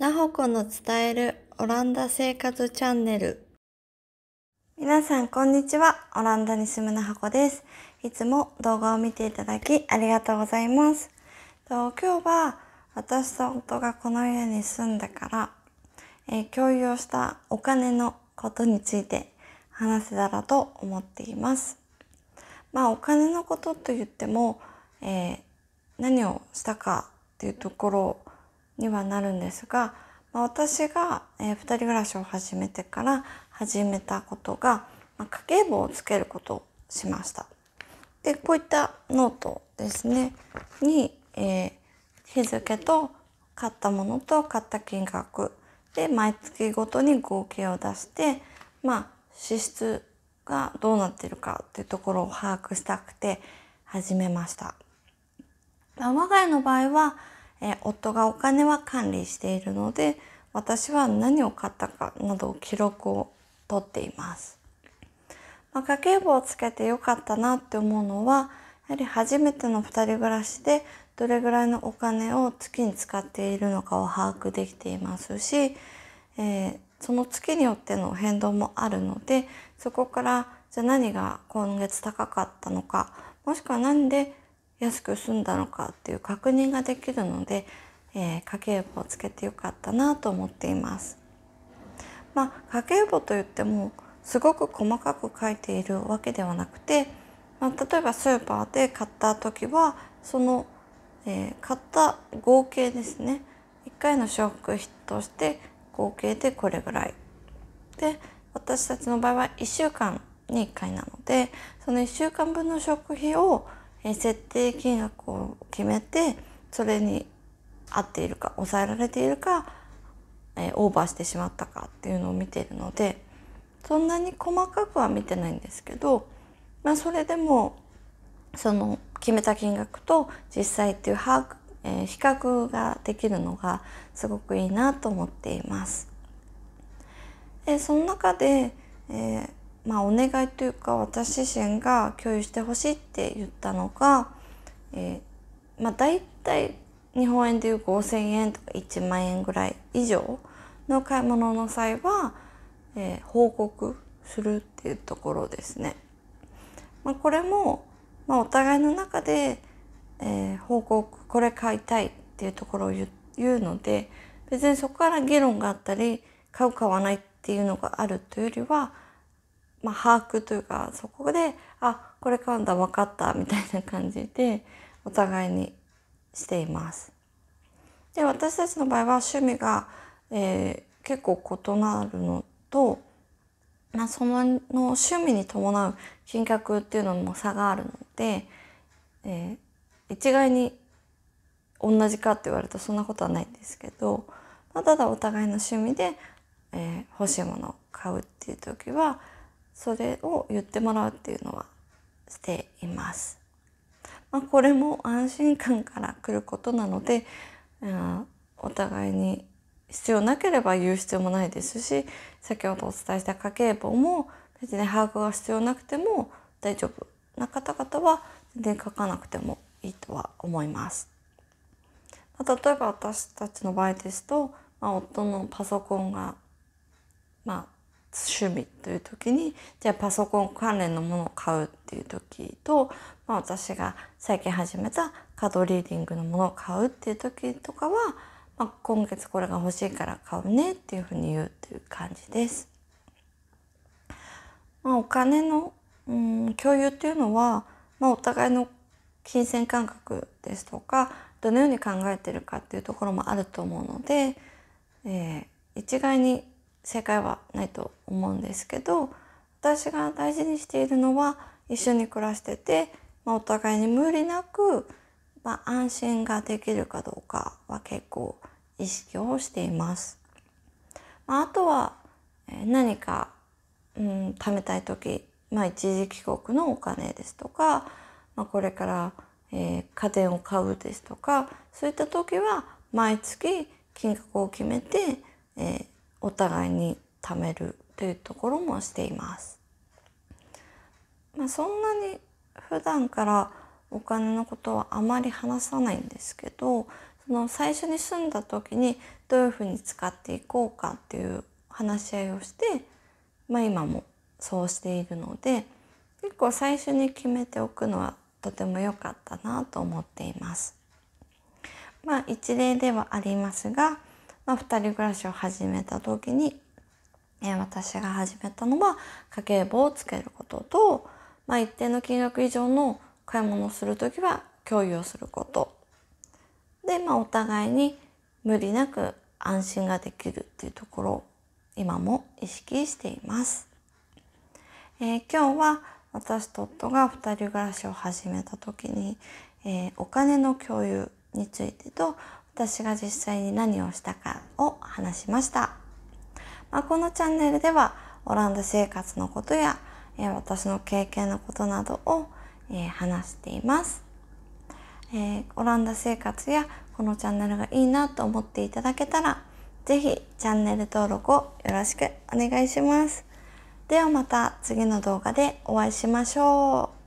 なほこの伝えるオランダ生活チャンネル。皆さん、こんにちは。オランダに住むなほこです。いつも動画を見ていただきありがとうございます。と今日は私と夫がこの家に住んだから、え共有をしたお金のことについて話せたらと思っています。まあお金のことと言っても、えー、何をしたかっていうところをにはなるんですが、まあ、私が、えー、2人暮らしを始めてから始めたことが、まあ、家計簿をつけることをしました。でこういったノートですねに、えー、日付と買ったものと買った金額で毎月ごとに合計を出してまあ支出がどうなってるかっていうところを把握したくて始めました。我が家の場合はえー、夫がお金は管理しているので私は何を買ったかなど記録を取っています。まあ、家計簿をつけてよかったなって思うのはやはり初めての2人暮らしでどれぐらいのお金を月に使っているのかを把握できていますし、えー、その月によっての変動もあるのでそこからじゃあ何が今月高かったのかもしくは何で安く済んだのかっていう確認ができるので、えー、家計簿をつけてよかったなと思っています。まあ、家計簿と言ってもすごく細かく書いているわけではなくて、まあ、例えばスーパーで買った時はその、えー、買った合計ですね1回の食費として合計でこれぐらいで私たちの場合は1週間に1回なのでその1週間分の食費をえ設定金額を決めてそれに合っているか抑えられているか、えオーバーしてしまったかっていうのを見ているのでそんなに細かくは見てないんですけど、まあ、それでもその決めた金額と実際っていう把握、え比較ができるのがすごくいいなと思っています。その中で、えーまあ、お願いというか私自身が共有してほしいって言ったのが、えーまあ、大体日本円でいう5,000円とか1万円ぐらい以上の買い物の際は、えー、報告するっていうところですね。まあ、これも、まあ、お互いの中で、えー、報告これ買いたいっていうところを言うので別にそこから議論があったり買う買わないっていうのがあるというよりはまあ、把握というかそこであこれかんだ分かったみたいな感じでお互いにしています。で私たちの場合は趣味が、えー、結構異なるのと、まあ、そのの趣味に伴う金額っていうのも差があるので、えー、一概に同じかって言われるとそんなことはないんですけど、まあ、ただお互いの趣味で、えー、欲しいものを買うっていう時はそれを言ってもらうっていうのはしています。まあ、これも安心感からくることなので、うん、お互いに必要なければ言う必要もないですし先ほどお伝えした家計簿も別に把握が必要なくても大丈夫な方々は全然書かなくてもいいとは思います。ま例えば私たちの場合ですと、まあ、夫のパソコンが、まあ、趣味という時にじゃあパソコン関連のものを買うっていう時と、まあ、私が最近始めたカードリーディングのものを買うっていう時とかは、まあ、今月これが欲しいから買うねっていうふうに言うっていう感じです。まあ、お金の、うん、共有っていうのは、まあ、お互いの金銭感覚ですとかどのように考えてるかっていうところもあると思うので、えー、一概に正解はないと思うんですけど私が大事にしているのは一緒に暮らしてて、まあ、お互いに無理なく、まあ、安心ができるかどうかは結構意識をしています。まあ、あとは何か、うん、貯めたい時、まあ、一時帰国のお金ですとか、まあ、これから、えー、家電を買うですとかそういった時は毎月金額を決めて、えー、お互いに貯めるというところもしています。まあ、そんなに普段からお金のことはあまり話さないんですけどその最初に住んだ時にどういうふうに使っていこうかっていう話し合いをして、まあ、今もそうしているので結構最初に決めておくのはとても良かったなと思っています。まあ、一例ではありますがまあ、2人暮らしを始めた時に、え私が始めたのは家計簿をつけることと、まあ、一定の金額以上の買い物をする時は共有をすることで、まあ、お互いに無理なく安心ができるっていうところを今も意識しています。えー、今日は私と夫が2人暮らしを始めた時に、えー、お金の共有についてと私が実際に何をしたかを話しました。まあ、このチャンネルではオランダ生活のことや、えー、私の経験のことなどを、えー、話しています、えー、オランダ生活やこのチャンネルがいいなと思っていただけたら、ぜひチャンネル登録をよろしくお願いします。ではまた次の動画でお会いしましょう。